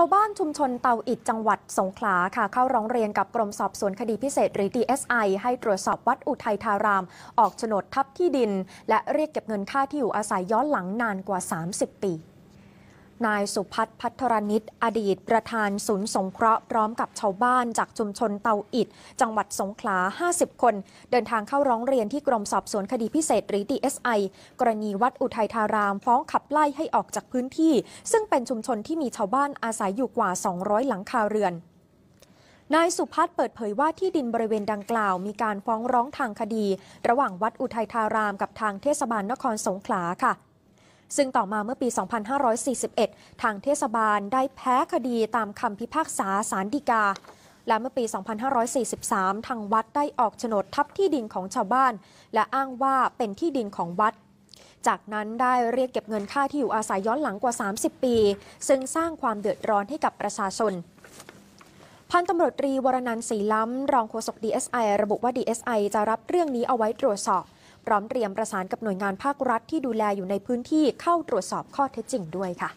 ชาวบ้านชุมชนเตาอิดจังหวัดสงขลาค่ะเข้าร้องเรียนกับกรมสอบสวนคดีพิเศษหรือ DSI ให้ตรวจสอบวัดอุทัยธาราม ออกโฉนดทับที่ดิน และเรียกเก็บเงินค่าที่อยู่อาศัยย้อนหลังนานกว่า 30 ปีนายสุพัฒน์พัทรนิตอดีต ประธานศูนย์สงเคราะห์พร้อมกับชาวบ้านจากชุมชนเตาอิดจังหวัดสงขลา 50 คน เดินทางเข้าร้องเรียนที่กรมสอบสวนคดีพิเศษหรือ DSI กรณีวัดอุทัยธาราม ฟ้องขับไล่ให้ออกจากพื้นที่ ซึ่งเป็นชุมชนที่มีชาวบ้านอาศัยอยู่กว่า 200 หลังคาเรือน นายสุพัฒน์เปิดเผยว่าที่ดินบริเวณดังกล่าว มีการฟ้องร้องทางคดี ระหว่างวัดอุทัยธารามกับทางเทศบาลนครสงขลาค่ะซึ่งต่อมาเมื่อปี 2541 ทางเทศบาลได้แพ้คดีตามคำพิพากษาสารดีกา และเมื่อปี 2543 ทางวัดได้ออกโฉนดทับที่ดินของชาวบ้าน และอ้างว่าเป็นที่ดินของวัด จากนั้นได้เรียกเก็บเงินค่าที่อยู่อาศัยย้อนหลังกว่า 30 ปี ซึ่งสร้างความเดือดร้อนให้กับประชาชน พันตำรวจตรีวรนันท์ศรีล้ำรองโฆษกดีเอสไอระบุว่าดีเอสไอจะรับเรื่องนี้เอาไว้ตรวจสอบพร้อมเตรียมประสานกับหน่วยงานภาครัฐที่ดูแลอยู่ในพื้นที่เข้าตรวจสอบข้อเท็จจริงด้วยค่ะ